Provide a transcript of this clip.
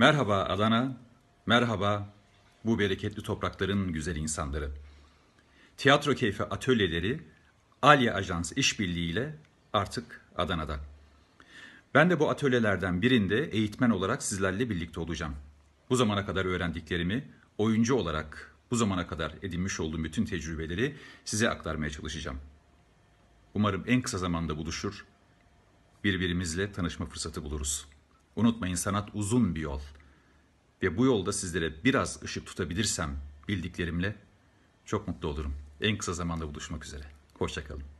Merhaba Adana, merhaba bu bereketli toprakların güzel insanları. Tiyatro Keyfi atölyeleri Alya Ajans işbirliği ile artık Adana'da. Ben de bu atölyelerden birinde eğitmen olarak sizlerle birlikte olacağım. Bu zamana kadar öğrendiklerimi oyuncu olarak bu zamana kadar edinmiş olduğum bütün tecrübeleri size aktarmaya çalışacağım. Umarım en kısa zamanda buluşur, birbirimizle tanışma fırsatı buluruz. Unutmayın sanat uzun bir yol. Ve bu yolda sizlere biraz ışık tutabilirsem bildiklerimle çok mutlu olurum. En kısa zamanda buluşmak üzere. Hoşçakalın.